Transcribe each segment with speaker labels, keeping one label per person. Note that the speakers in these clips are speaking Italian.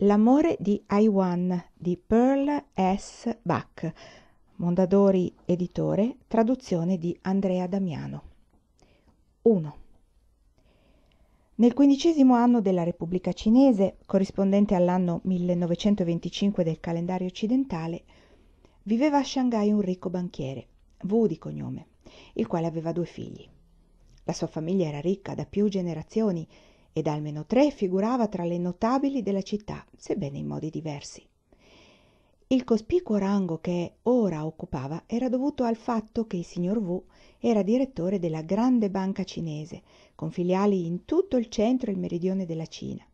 Speaker 1: L'amore di Aiwan di Pearl S. Bach, Mondadori Editore, traduzione di Andrea Damiano. 1. Nel quindicesimo anno della Repubblica Cinese, corrispondente all'anno 1925 del calendario occidentale, viveva a Shanghai un ricco banchiere, Wu di cognome, il quale aveva due figli. La sua famiglia era ricca da più generazioni ed almeno tre figurava tra le notabili della città sebbene in modi diversi il cospicuo rango che ora occupava era dovuto al fatto che il signor v era direttore della grande banca cinese con filiali in tutto il centro e il meridione della cina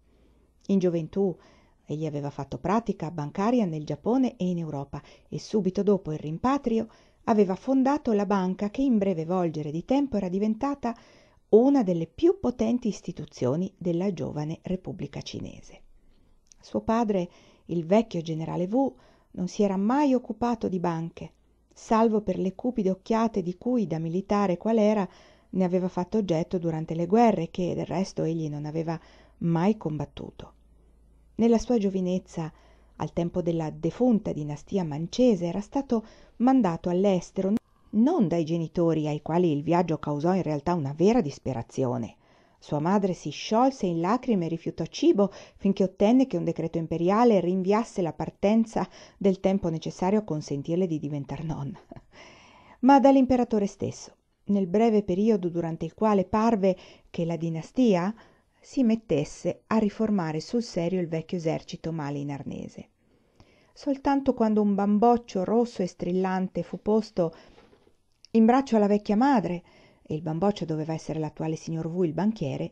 Speaker 1: in gioventù egli aveva fatto pratica bancaria nel giappone e in europa e subito dopo il rimpatrio aveva fondato la banca che in breve volgere di tempo era diventata una delle più potenti istituzioni della giovane Repubblica Cinese. Suo padre, il vecchio generale Wu, non si era mai occupato di banche, salvo per le cupide occhiate di cui, da militare qual era, ne aveva fatto oggetto durante le guerre che del resto egli non aveva mai combattuto. Nella sua giovinezza, al tempo della defunta dinastia mancese, era stato mandato all'estero non dai genitori ai quali il viaggio causò in realtà una vera disperazione sua madre si sciolse in lacrime e rifiutò cibo finché ottenne che un decreto imperiale rinviasse la partenza del tempo necessario a consentirle di diventar nonna ma dall'imperatore stesso nel breve periodo durante il quale parve che la dinastia si mettesse a riformare sul serio il vecchio esercito male in arnese soltanto quando un bamboccio rosso e strillante fu posto in braccio alla vecchia madre e il bamboccio doveva essere l'attuale signor v il banchiere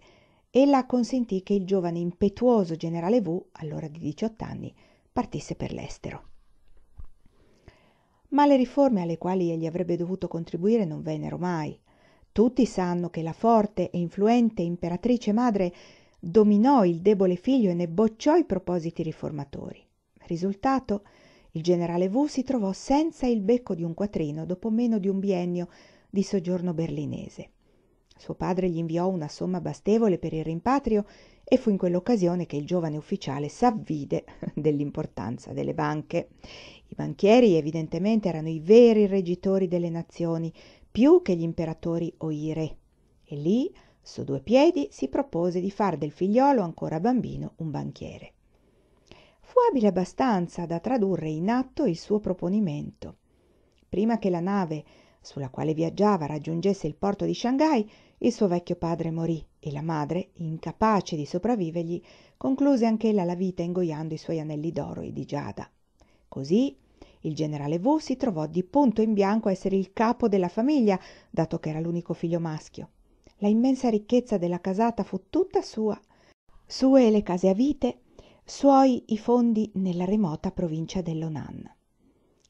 Speaker 1: ella acconsentì che il giovane impetuoso generale v allora di 18 anni, partisse per l'estero ma le riforme alle quali egli avrebbe dovuto contribuire non vennero mai tutti sanno che la forte e influente imperatrice madre dominò il debole figlio e ne bocciò i propositi riformatori risultato il generale v si trovò senza il becco di un quattrino dopo meno di un biennio di soggiorno berlinese suo padre gli inviò una somma bastevole per il rimpatrio e fu in quell'occasione che il giovane ufficiale s'avvide dell'importanza delle banche i banchieri evidentemente erano i veri reggitori delle nazioni più che gli imperatori o i re e lì su due piedi si propose di far del figliolo ancora bambino un banchiere fu abile abbastanza da tradurre in atto il suo proponimento prima che la nave sulla quale viaggiava raggiungesse il porto di Shanghai, il suo vecchio padre morì e la madre incapace di sopravvivergli concluse anch'ella la vita ingoiando i suoi anelli d'oro e di giada così il generale Wu si trovò di punto in bianco a essere il capo della famiglia dato che era l'unico figlio maschio la immensa ricchezza della casata fu tutta sua sue le case a vite suoi i fondi nella remota provincia dell'onan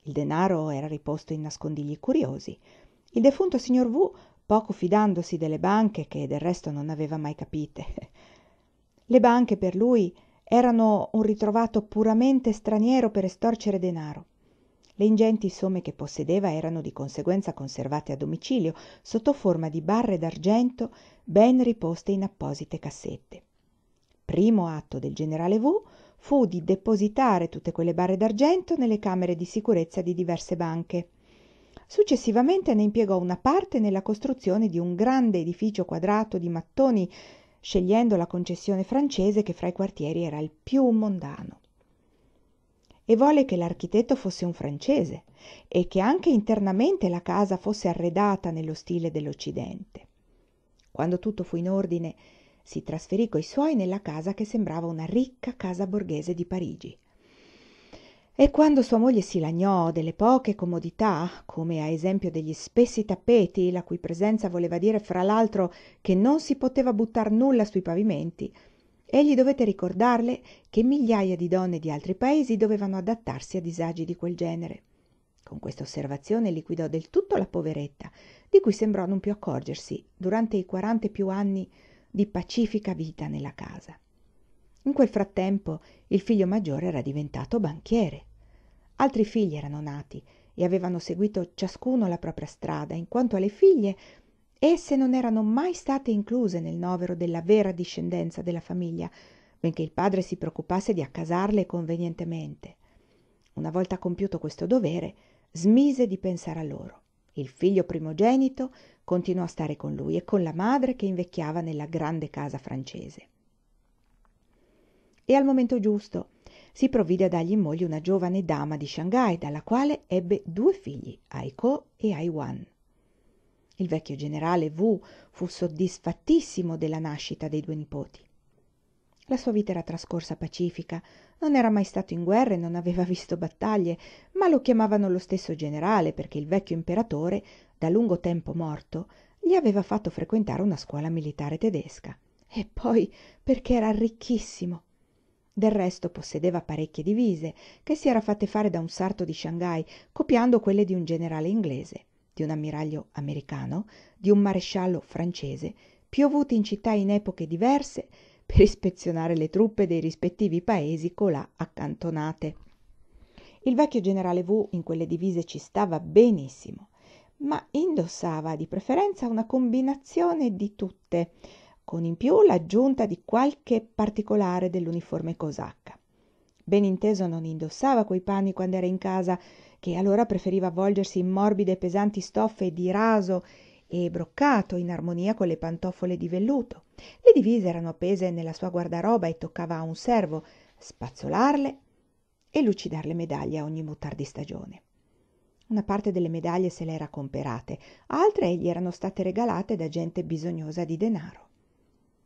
Speaker 1: il denaro era riposto in nascondigli curiosi il defunto signor v poco fidandosi delle banche che del resto non aveva mai capite le banche per lui erano un ritrovato puramente straniero per estorcere denaro le ingenti somme che possedeva erano di conseguenza conservate a domicilio sotto forma di barre d'argento ben riposte in apposite cassette primo atto del generale V fu di depositare tutte quelle barre d'argento nelle camere di sicurezza di diverse banche. Successivamente ne impiegò una parte nella costruzione di un grande edificio quadrato di mattoni, scegliendo la concessione francese che fra i quartieri era il più mondano. E volle che l'architetto fosse un francese e che anche internamente la casa fosse arredata nello stile dell'Occidente. Quando tutto fu in ordine, si trasferì coi suoi nella casa che sembrava una ricca casa borghese di parigi e quando sua moglie si lagnò delle poche comodità come a esempio degli spessi tappeti la cui presenza voleva dire fra l'altro che non si poteva buttar nulla sui pavimenti egli dovette ricordarle che migliaia di donne di altri paesi dovevano adattarsi a disagi di quel genere con questa osservazione liquidò del tutto la poveretta di cui sembrò non più accorgersi durante i quaranta e più anni di pacifica vita nella casa in quel frattempo il figlio maggiore era diventato banchiere altri figli erano nati e avevano seguito ciascuno la propria strada in quanto alle figlie esse non erano mai state incluse nel novero della vera discendenza della famiglia benché il padre si preoccupasse di accasarle convenientemente una volta compiuto questo dovere smise di pensare a loro il figlio primogenito continuò a stare con lui e con la madre che invecchiava nella grande casa francese e al momento giusto si provvide a dargli in moglie una giovane dama di Shanghai, dalla quale ebbe due figli, Aiko e Aiwan. Il vecchio generale Wu fu soddisfattissimo della nascita dei due nipoti. La sua vita era trascorsa pacifica, non era mai stato in guerra e non aveva visto battaglie ma lo chiamavano lo stesso generale perché il vecchio imperatore da lungo tempo morto gli aveva fatto frequentare una scuola militare tedesca e poi perché era ricchissimo del resto possedeva parecchie divise che si era fatte fare da un sarto di Shanghai, copiando quelle di un generale inglese di un ammiraglio americano di un maresciallo francese piovuti in città in epoche diverse per ispezionare le truppe dei rispettivi paesi colà accantonate. Il vecchio generale V in quelle divise ci stava benissimo, ma indossava di preferenza una combinazione di tutte, con in più l'aggiunta di qualche particolare dell'uniforme cosacca. Ben inteso non indossava quei panni quando era in casa, che allora preferiva avvolgersi in morbide e pesanti stoffe di raso e broccato in armonia con le pantofole di velluto, le divise erano appese nella sua guardaroba e toccava a un servo spazzolarle e lucidar le medaglie a ogni mutar di stagione una parte delle medaglie se le era comperate altre gli erano state regalate da gente bisognosa di denaro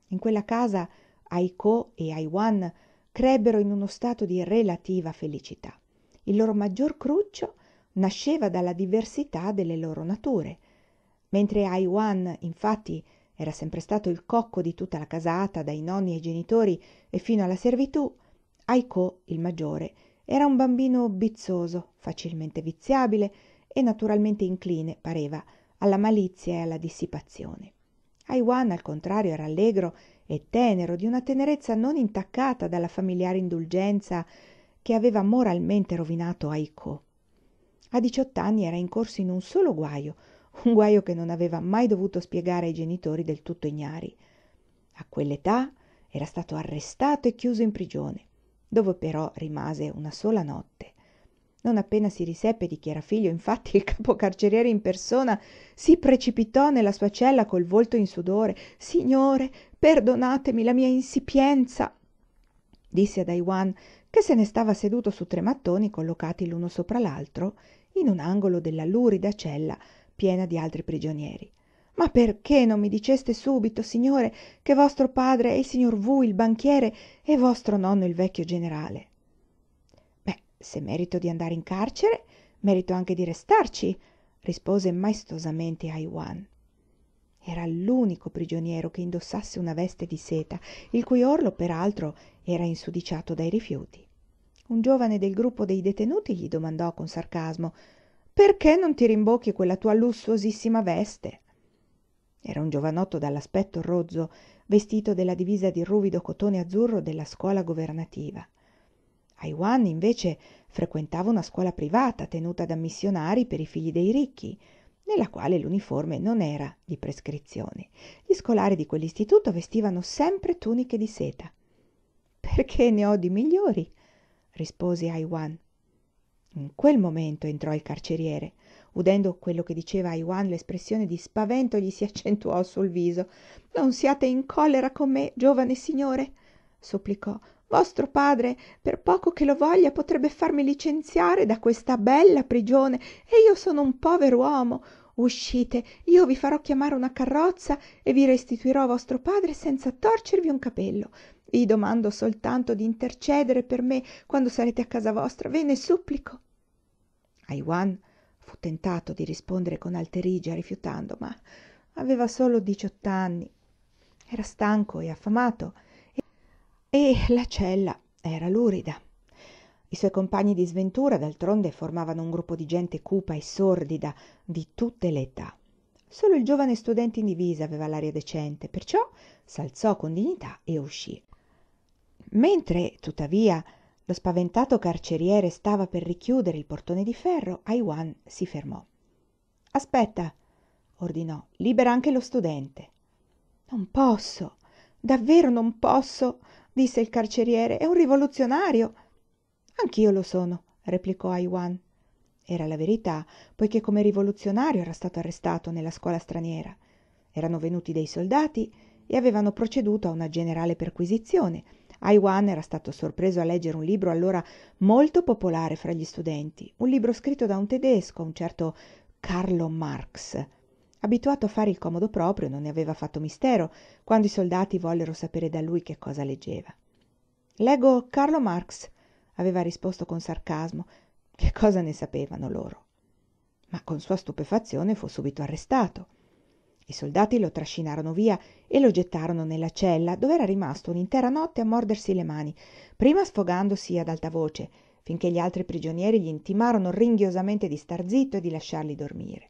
Speaker 1: in quella casa Aiko e Aiwan crebbero in uno stato di relativa felicità il loro maggior cruccio nasceva dalla diversità delle loro nature mentre ai one infatti era sempre stato il cocco di tutta la casata dai nonni ai genitori e fino alla servitù aricò il maggiore era un bambino bizzoso facilmente viziabile e naturalmente incline pareva alla malizia e alla dissipazione Aiwan, al contrario era allegro e tenero di una tenerezza non intaccata dalla familiare indulgenza che aveva moralmente rovinato aricò a diciott'anni era incorso in un solo guajo un guajo che non aveva mai dovuto spiegare ai genitori del tutto ignari. A quell'età era stato arrestato e chiuso in prigione, dove però rimase una sola notte. Non appena si riseppe di chi era figlio, infatti, il capocarceriere in persona si precipitò nella sua cella col volto in sudore. Signore, perdonatemi la mia insipienza, disse ad Aiwan, che se ne stava seduto su tre mattoni collocati l'uno sopra l'altro in un angolo della lurida cella piena di altri prigionieri ma perché non mi diceste subito signore che vostro padre è il signor Vu, il banchiere e vostro nonno il vecchio generale beh se merito di andare in carcere merito anche di restarci rispose maestosamente aiwan era l'unico prigioniero che indossasse una veste di seta il cui orlo peraltro, era insudiciato dai rifiuti un giovane del gruppo dei detenuti gli domandò con sarcasmo perché non ti rimbocchi quella tua lussuosissima veste era un giovanotto dall'aspetto rozzo vestito della divisa di ruvido cotone azzurro della scuola governativa Aiwan, invece frequentava una scuola privata tenuta da missionari per i figli dei ricchi nella quale l'uniforme non era di prescrizione. Gli scolari di quell'istituto vestivano sempre tuniche di seta. Perché ne ho di migliori? rispose Aiwan in quel momento entrò il carceriere udendo quello che diceva a juan l'espressione di spavento gli si accentuò sul viso non siate in collera con me giovane signore supplicò vostro padre per poco che lo voglia potrebbe farmi licenziare da questa bella prigione e io sono un povero uomo. uscite io vi farò chiamare una carrozza e vi restituirò a vostro padre senza torcervi un capello vi domando soltanto di intercedere per me quando sarete a casa vostra ve ne supplico a fu tentato di rispondere con alterigia rifiutando ma aveva solo 18 anni. era stanco e affamato e la cella era lurida i suoi compagni di sventura d'altronde formavano un gruppo di gente cupa e sordida di tutte le età solo il giovane studente in divisa aveva l'aria decente perciò s'alzò con dignità e uscì mentre tuttavia lo spaventato carceriere stava per richiudere il portone di ferro aiwan si fermò aspetta ordinò libera anche lo studente non posso davvero non posso disse il carceriere è un rivoluzionario anch'io lo sono replicò aiwan era la verità poiché come rivoluzionario era stato arrestato nella scuola straniera erano venuti dei soldati e avevano proceduto a una generale perquisizione Haiwan era stato sorpreso a leggere un libro allora molto popolare fra gli studenti, un libro scritto da un tedesco, un certo Carlo Marx. Abituato a fare il comodo proprio, non ne aveva fatto mistero quando i soldati vollero sapere da lui che cosa leggeva. Leggo Carlo Marx, aveva risposto con sarcasmo. Che cosa ne sapevano loro? Ma con sua stupefazione fu subito arrestato i soldati lo trascinarono via e lo gettarono nella cella dove era rimasto un'intera notte a mordersi le mani prima sfogandosi ad alta voce finché gli altri prigionieri gl'intimarono ringhiosamente di star zitto e di lasciarli dormire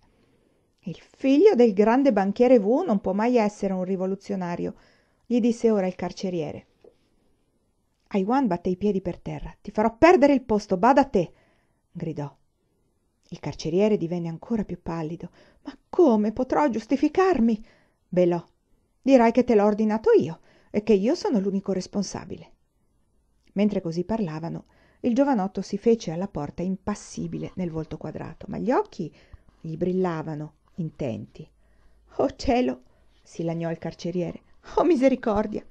Speaker 1: il figlio del grande banchiere v non può mai essere un rivoluzionario gli disse ora il carceriere ai one batté i piedi per terra ti farò perdere il posto bada a te gridò il carceriere divenne ancora più pallido ma come potrò giustificarmi belò dirai che te l'ho ordinato io e che io sono l'unico responsabile mentre così parlavano il giovanotto si fece alla porta impassibile nel volto quadrato ma gli occhi gli brillavano intenti oh cielo si lagnò il carceriere oh misericordia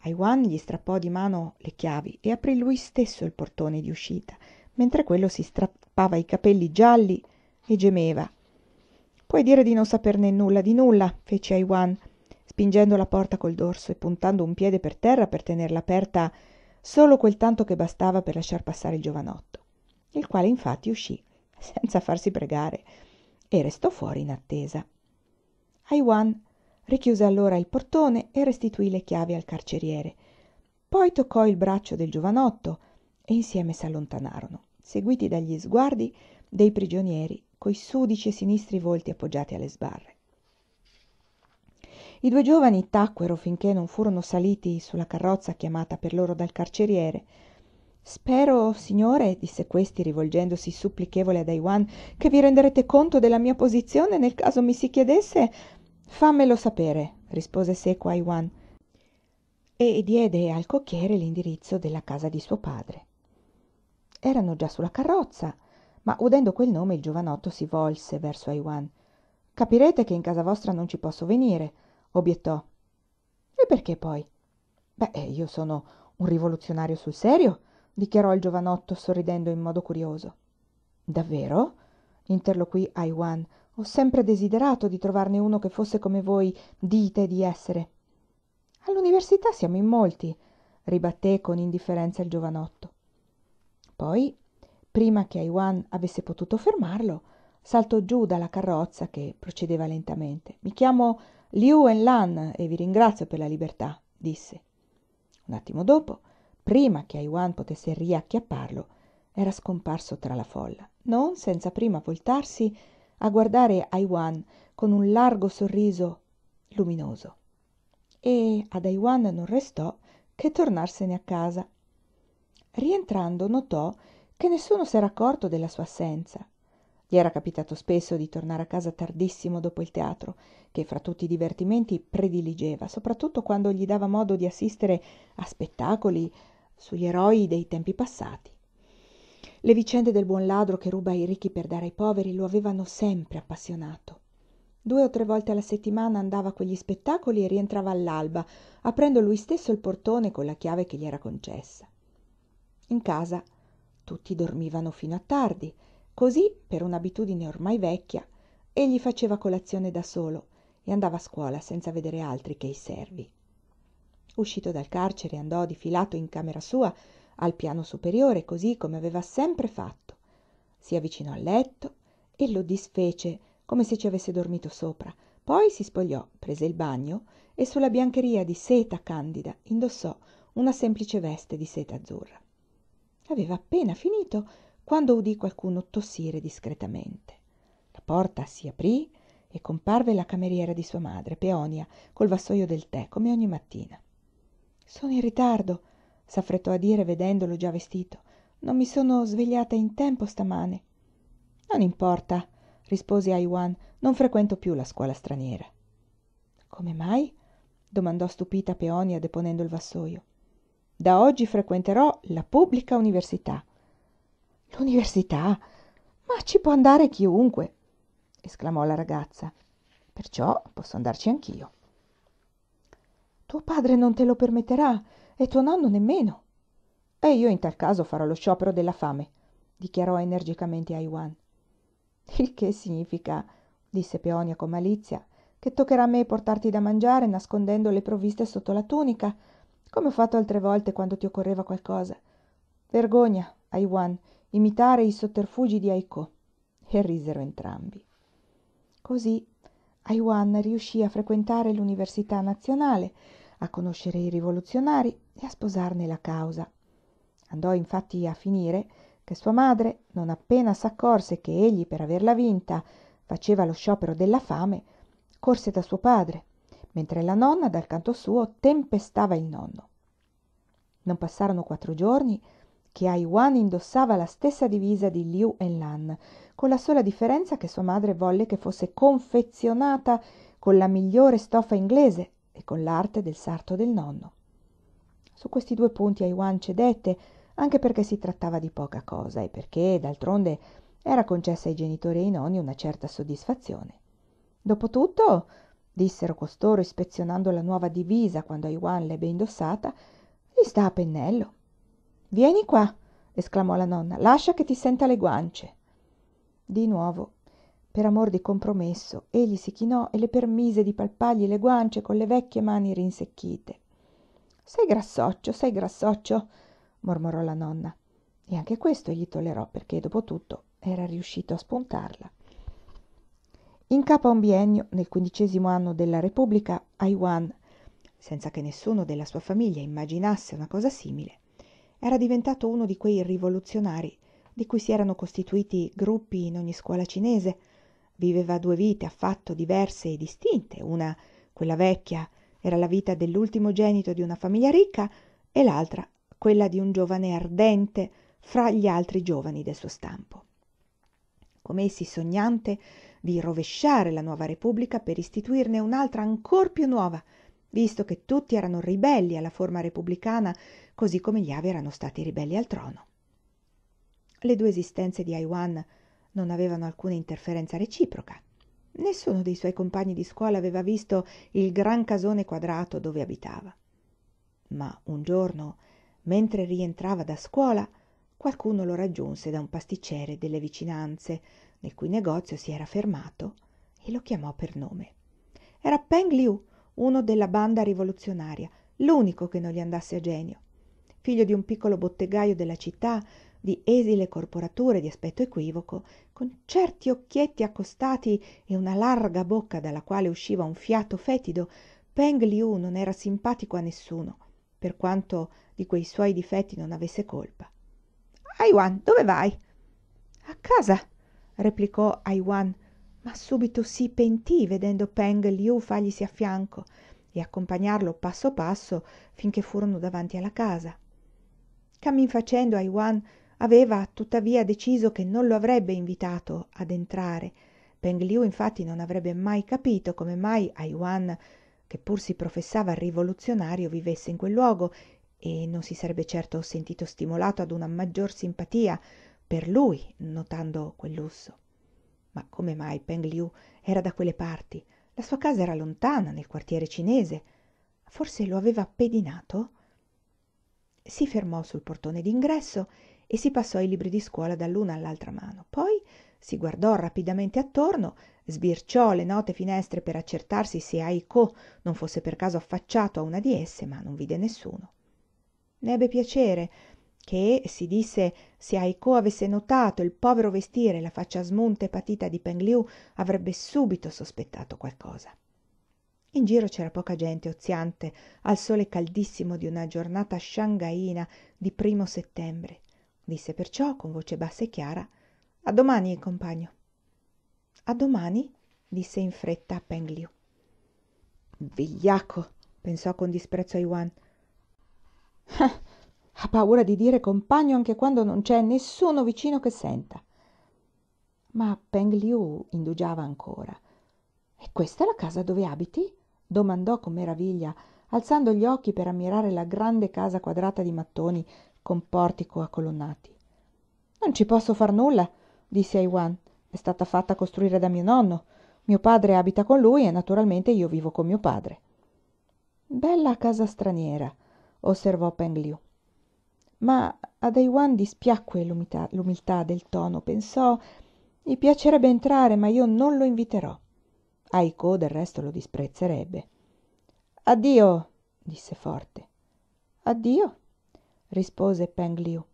Speaker 1: ai gli strappò di mano le chiavi e aprì lui stesso il portone di uscita mentre quello si strappava i capelli gialli e gemeva puoi dire di non saperne nulla di nulla fece ai spingendo la porta col dorso e puntando un piede per terra per tenerla aperta solo quel tanto che bastava per lasciar passare il giovanotto il quale infatti uscì senza farsi pregare e restò fuori in attesa Aiwan richiuse allora il portone e restituì le chiavi al carceriere poi toccò il braccio del giovanotto e insieme s'allontanarono, seguiti dagli sguardi dei prigionieri coi sudici e sinistri volti appoggiati alle sbarre. I due giovani tacquero finché non furono saliti sulla carrozza chiamata per loro dal carceriere. Spero, signore, disse questi rivolgendosi supplichevole ad Aiwan, che vi renderete conto della mia posizione nel caso mi si chiedesse. Fammelo sapere, rispose seco Aiwan e diede al cocchiere l'indirizzo della casa di suo padre erano già sulla carrozza ma udendo quel nome il giovanotto si volse verso a iwan capirete che in casa vostra non ci posso venire obiettò e perché poi beh eh, io sono un rivoluzionario sul serio dichiarò il giovanotto sorridendo in modo curioso davvero interloquì a iwan ho sempre desiderato di trovarne uno che fosse come voi dite di essere all'università siamo in molti ribatté con indifferenza il giovanotto poi prima che aiwan avesse potuto fermarlo saltò giù dalla carrozza che procedeva lentamente Mi chiamo liu enlan e vi ringrazio per la libertà disse un attimo dopo prima che aiwan potesse riacchiapparlo era scomparso tra la folla non senza prima voltarsi a guardare aiwan con un largo sorriso luminoso e ad aiwan non restò che tornarsene a casa rientrando notò che nessuno si era accorto della sua assenza gli era capitato spesso di tornare a casa tardissimo dopo il teatro che fra tutti i divertimenti prediligeva soprattutto quando gli dava modo di assistere a spettacoli sugli eroi dei tempi passati le vicende del buon ladro che ruba ai ricchi per dare ai poveri lo avevano sempre appassionato due o tre volte alla settimana andava a quegli spettacoli e rientrava all'alba aprendo lui stesso il portone con la chiave che gli era concessa in casa tutti dormivano fino a tardi così per un'abitudine ormai vecchia egli faceva colazione da solo e andava a scuola senza vedere altri che i servi uscito dal carcere andò difilato in camera sua al piano superiore così come aveva sempre fatto si avvicinò al letto e lo disfece come se ci avesse dormito sopra poi si spogliò prese il bagno e sulla biancheria di seta candida indossò una semplice veste di seta azzurra Aveva appena finito quando udì qualcuno tossire discretamente. La porta si aprì e comparve la cameriera di sua madre, Peonia, col vassoio del tè, come ogni mattina. Sono in ritardo, s'affrettò a dire vedendolo già vestito. Non mi sono svegliata in tempo stamane. Non importa, rispose Aiwan, non frequento più la scuola straniera. Come mai? domandò stupita Peonia deponendo il vassoio da oggi frequenterò la pubblica università l'università ma ci può andare chiunque esclamò la ragazza perciò posso andarci anch'io tuo padre non te lo permetterà e tuo nonno nemmeno e io in tal caso farò lo sciopero della fame dichiarò energicamente Aiwan. Il che significa, disse Peonia con malizia, che toccherà a me portarti da mangiare nascondendo le provviste sotto la tunica come ho fatto altre volte quando ti occorreva qualcosa vergogna Aiwan, imitare i sotterfugi di aiko e risero entrambi così aiwan riuscì a frequentare l'università nazionale a conoscere i rivoluzionari e a sposarne la causa andò infatti a finire che sua madre non appena s'accorse che egli per averla vinta faceva lo sciopero della fame corse da suo padre mentre la nonna dal canto suo tempestava il nonno. Non passarono quattro giorni che Aiwan indossava la stessa divisa di Liu Enlan, con la sola differenza che sua madre volle che fosse confezionata con la migliore stoffa inglese e con l'arte del sarto del nonno. Su questi due punti Aiwan cedette, anche perché si trattava di poca cosa e perché, d'altronde, era concessa ai genitori e ai nonni una certa soddisfazione. Dopotutto, dissero costoro ispezionando la nuova divisa quando Juan l'ebbe indossata, gli sta a pennello. Vieni qua, esclamò la nonna, lascia che ti senta le guance. Di nuovo, per amor di compromesso, egli si chinò e le permise di palpargli le guance con le vecchie mani rinsecchite. Sei grassoccio, sei grassoccio, mormorò la nonna. E anche questo gli tollerò perché, dopo tutto, era riuscito a spuntarla. In capo a un biennio, nel quindicesimo anno della Repubblica, a Iwan, senza che nessuno della sua famiglia immaginasse una cosa simile, era diventato uno di quei rivoluzionari di cui si erano costituiti gruppi in ogni scuola cinese. Viveva due vite affatto diverse e distinte, una, quella vecchia, era la vita dell'ultimo genito di una famiglia ricca e l'altra, quella di un giovane ardente fra gli altri giovani del suo stampo. Come essi sognante, di rovesciare la nuova repubblica per istituirne un'altra ancor più nuova visto che tutti erano ribelli alla forma repubblicana così come gli avi erano stati ribelli al trono le due esistenze di aiwan non avevano alcuna interferenza reciproca nessuno dei suoi compagni di scuola aveva visto il gran casone quadrato dove abitava ma un giorno mentre rientrava da scuola qualcuno lo raggiunse da un pasticciere delle vicinanze nel cui negozio si era fermato, e lo chiamò per nome. Era Peng Liu, uno della banda rivoluzionaria, l'unico che non gli andasse a genio. Figlio di un piccolo bottegaio della città, di esile corporature di aspetto equivoco, con certi occhietti accostati e una larga bocca dalla quale usciva un fiato fetido, Peng Liu non era simpatico a nessuno, per quanto di quei suoi difetti non avesse colpa. Aiwan, dove vai? A casa, replicò aiwan ma subito si pentì vedendo peng Liu farglisi a fianco e accompagnarlo passo passo finché furono davanti alla casa cammin facendo aiwan aveva tuttavia deciso che non lo avrebbe invitato ad entrare peng Liu infatti non avrebbe mai capito come mai aiwan che pur si professava rivoluzionario vivesse in quel luogo e non si sarebbe certo sentito stimolato ad una maggior simpatia per lui notando quel lusso ma come mai peng liu era da quelle parti la sua casa era lontana nel quartiere cinese forse lo aveva pedinato si fermò sul portone d'ingresso e si passò i libri di scuola dall'una all'altra mano poi si guardò rapidamente attorno sbirciò le note finestre per accertarsi se aiko non fosse per caso affacciato a una di esse ma non vide nessuno ne ebbe piacere che si disse se Aiko avesse notato il povero vestire e la faccia smunta e patita di pengliù avrebbe subito sospettato qualcosa in giro c'era poca gente oziante al sole caldissimo di una giornata shangaina di primo settembre disse perciò con voce bassa e chiara a domani compagno a domani disse in fretta a pengliù vigliacco pensò con disprezzo Yuan. Ah, ha paura di dire compagno anche quando non c'è nessuno vicino che senta ma peng liu indugiava ancora e questa è la casa dove abiti domandò con meraviglia alzando gli occhi per ammirare la grande casa quadrata di mattoni con portico a colonnati non ci posso far nulla disse Aiwan è stata fatta costruire da mio nonno mio padre abita con lui e naturalmente io vivo con mio padre bella casa straniera osservò Peng Liu ma a Daiwan dispiacque l'umiltà, l'umiltà del tono. Pensò, gli piacerebbe entrare, ma io non lo inviterò. Aiko del resto lo disprezzerebbe. Addio, disse forte. Addio, rispose Peng Liu.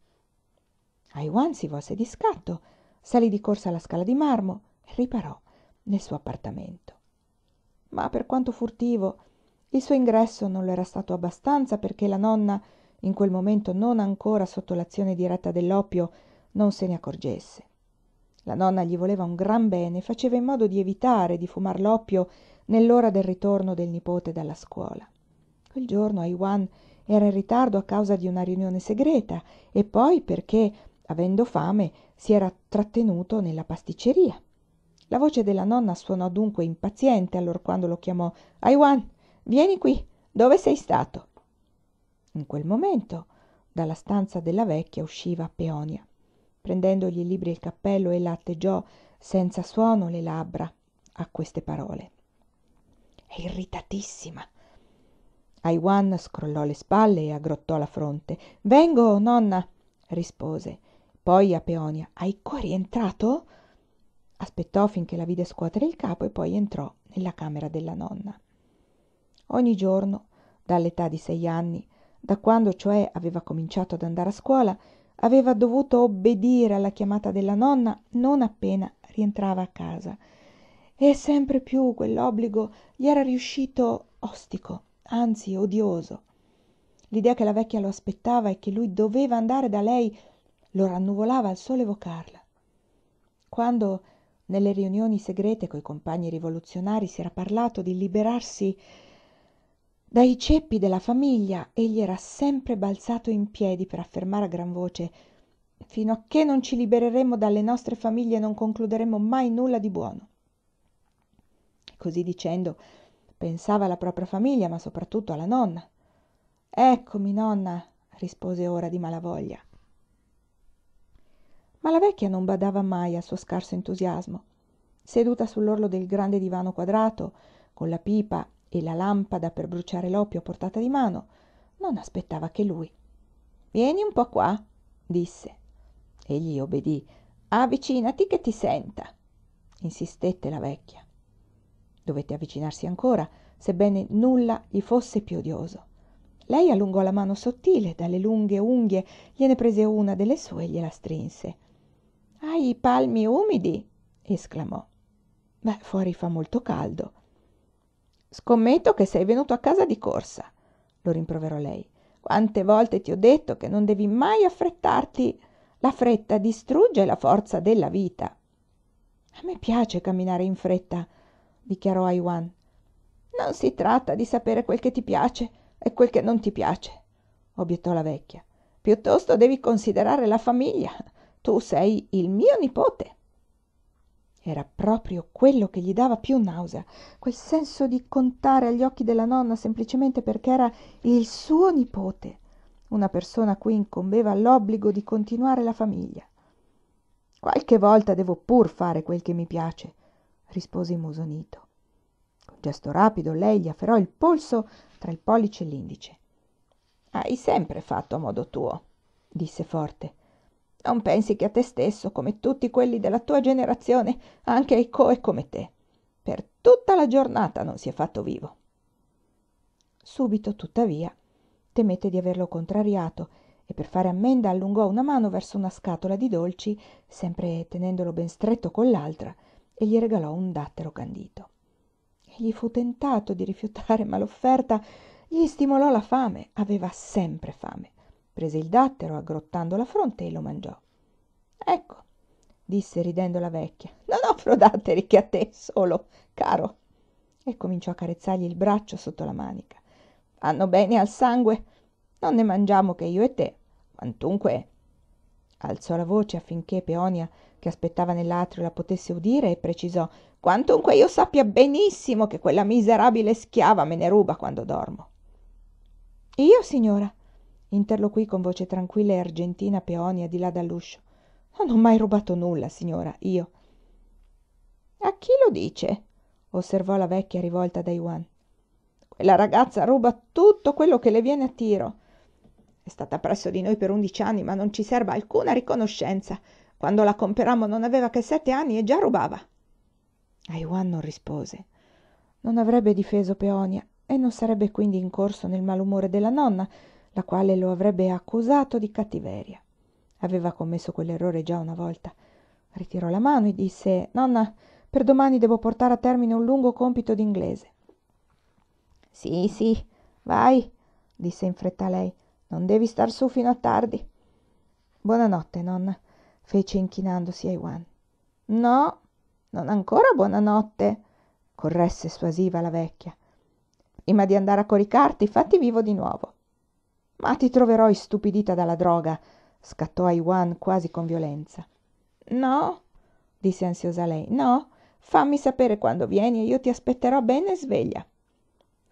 Speaker 1: Aiwan si volse di scatto, salì di corsa alla scala di marmo e riparò nel suo appartamento. Ma per quanto furtivo, il suo ingresso non lo era stato abbastanza perché la nonna in quel momento non ancora sotto l'azione diretta dell'oppio, non se ne accorgesse. La nonna gli voleva un gran bene, e faceva in modo di evitare di fumar l'oppio nell'ora del ritorno del nipote dalla scuola. Quel giorno Aiwan era in ritardo a causa di una riunione segreta e poi perché, avendo fame, si era trattenuto nella pasticceria. La voce della nonna suonò dunque impaziente allorquando lo chiamò. Aiwan, vieni qui, dove sei stato? In quel momento dalla stanza della vecchia usciva Peonia. Prendendogli i libri e il cappello, ella atteggiò senza suono le labbra a queste parole. È irritatissima. Aiwan scrollò le spalle e aggrottò la fronte. Vengo, nonna, rispose. Poi a Peonia, hai qua rientrato? Aspettò finché la vide scuotere il capo e poi entrò nella camera della nonna. Ogni giorno, dall'età di sei anni, da quando cioè aveva cominciato ad andare a scuola aveva dovuto obbedire alla chiamata della nonna non appena rientrava a casa e sempre più quell'obbligo gli era riuscito ostico anzi odioso l'idea che la vecchia lo aspettava e che lui doveva andare da lei lo rannuvolava al solo evocarla quando nelle riunioni segrete coi compagni rivoluzionari si era parlato di liberarsi dai ceppi della famiglia egli era sempre balzato in piedi per affermare a gran voce fino a che non ci libereremo dalle nostre famiglie non concluderemo mai nulla di buono così dicendo pensava alla propria famiglia ma soprattutto alla nonna eccomi nonna rispose ora di malavoglia ma la vecchia non badava mai al suo scarso entusiasmo seduta sull'orlo del grande divano quadrato con la pipa e la lampada per bruciare l'oppio a portata di mano non aspettava che lui vieni un po qua disse egli obbedì avvicinati che ti senta insistette la vecchia dovette avvicinarsi ancora sebbene nulla gli fosse più odioso lei allungò la mano sottile dalle lunghe unghie gliene prese una delle sue e gliela strinse hai i palmi umidi esclamò beh fuori fa molto caldo Scommetto che sei venuto a casa di corsa, lo rimproverò lei. Quante volte ti ho detto che non devi mai affrettarti. La fretta distrugge la forza della vita. A me piace camminare in fretta, dichiarò Aiwan. Non si tratta di sapere quel che ti piace e quel che non ti piace, obiettò la vecchia. Piuttosto devi considerare la famiglia. Tu sei il mio nipote era proprio quello che gli dava più nausea, quel senso di contare agli occhi della nonna semplicemente perché era il suo nipote, una persona a cui incombeva l'obbligo di continuare la famiglia. Qualche volta devo pur fare quel che mi piace, rispose Musonito. Con gesto rapido lei gli afferrò il polso tra il pollice e l'indice. Hai sempre fatto a modo tuo, disse forte. Non pensi che a te stesso, come tutti quelli della tua generazione, anche ai coe come te. Per tutta la giornata non si è fatto vivo. Subito, tuttavia, temette di averlo contrariato e per fare ammenda allungò una mano verso una scatola di dolci, sempre tenendolo ben stretto con l'altra, e gli regalò un dattero candito. Egli fu tentato di rifiutare, ma l'offerta gli stimolò la fame, aveva sempre fame prese il dattero aggrottando la fronte e lo mangiò. Ecco, disse ridendo la vecchia, non offro datteri che a te solo, caro. E cominciò a carezzargli il braccio sotto la manica. Fanno bene al sangue, non ne mangiamo che io e te, quantunque. Alzò la voce affinché Peonia, che aspettava nell'atrio, la potesse udire e precisò: Quantunque io sappia benissimo che quella miserabile schiava me ne ruba quando dormo. Io, signora, interloquì con voce tranquilla e argentina peonia di là dall'uscio non ho mai rubato nulla signora io a chi lo dice osservò la vecchia rivolta dai guanti quella ragazza ruba tutto quello che le viene a tiro è stata presso di noi per undici anni ma non ci serva alcuna riconoscenza quando la comperammo non aveva che sette anni e già rubava Aiwan non rispose non avrebbe difeso peonia e non sarebbe quindi incorso nel malumore della nonna la quale lo avrebbe accusato di cattiveria aveva commesso quell'errore già una volta ritirò la mano e disse nonna per domani devo portare a termine un lungo compito d'inglese sì sì vai disse in fretta lei non devi star su fino a tardi buonanotte nonna fece inchinandosi a Iwan no non ancora buonanotte corresse suasiva la vecchia prima di andare a coricarti fatti vivo di nuovo ma ti troverò istupidita dalla droga scattò a Iwan quasi con violenza. No, disse ansiosa lei, no, fammi sapere quando vieni e io ti aspetterò bene sveglia.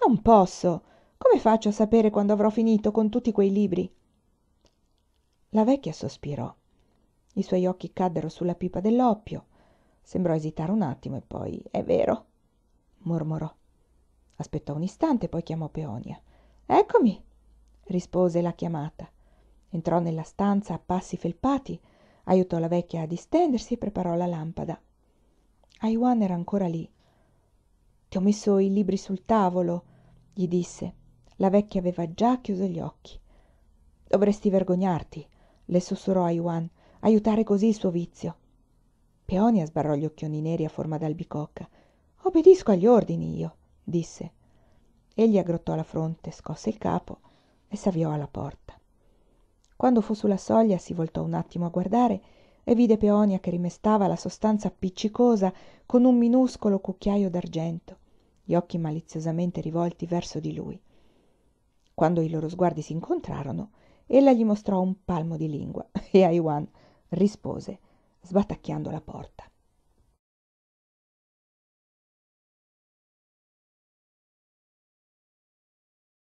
Speaker 1: Non posso. Come faccio a sapere quando avrò finito con tutti quei libri? La vecchia sospirò. I suoi occhi caddero sulla pipa dell'oppio. Sembrò esitare un attimo e poi è vero, mormorò. Aspettò un istante, poi chiamò Peonia. Eccomi, rispose la chiamata. Entrò nella stanza a passi felpati, aiutò la vecchia a distendersi e preparò la lampada. Aiwan era ancora lì. Ti ho messo i libri sul tavolo, gli disse. La vecchia aveva già chiuso gli occhi. Dovresti vergognarti, le sussurrò Aiwan, aiutare così il suo vizio. Peonia sbarrò gli occhioni neri a forma d'albicocca. Obbedisco agli ordini io, disse. Egli aggrottò la fronte, scosse il capo e s'avviò alla porta. Quando fu sulla soglia si voltò un attimo a guardare e vide Peonia che rimestava la sostanza appiccicosa con un minuscolo cucchiaio d'argento, gli occhi maliziosamente rivolti verso di lui. Quando i loro sguardi si incontrarono, ella gli mostrò un palmo di lingua e Aiwan rispose, sbatacchiando la porta.